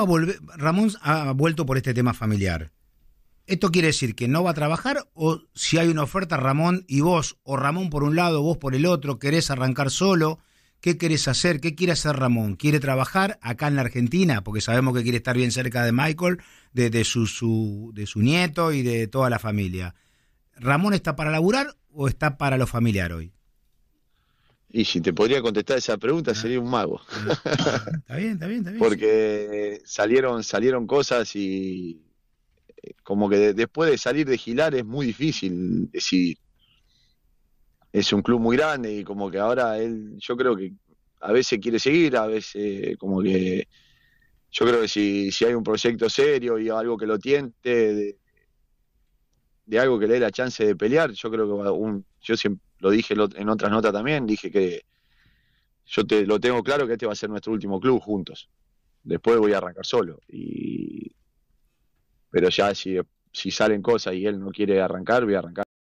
a volver, Ramón ha vuelto por este tema familiar. ¿Esto quiere decir que no va a trabajar o si hay una oferta Ramón y vos, o Ramón por un lado, vos por el otro, querés arrancar solo? ¿Qué querés hacer? ¿Qué quiere hacer Ramón? ¿Quiere trabajar acá en la Argentina? Porque sabemos que quiere estar bien cerca de Michael, de, su, su, de su nieto y de toda la familia. ¿Ramón está para laburar o está para lo familiar hoy? Y si te podría contestar esa pregunta ah. sería un mago. está bien, está bien, está bien. Porque salieron, salieron cosas y eh, como que después de salir de Gilar es muy difícil decidir. Es un club muy grande y como que ahora él, yo creo que a veces quiere seguir, a veces eh, como que yo creo que si, si hay un proyecto serio y algo que lo tiente, de, algo que le dé la chance de pelear. Yo creo que un, yo siempre lo dije en otras notas también, dije que yo te, lo tengo claro que este va a ser nuestro último club juntos. Después voy a arrancar solo. Y, pero ya si, si salen cosas y él no quiere arrancar, voy a arrancar.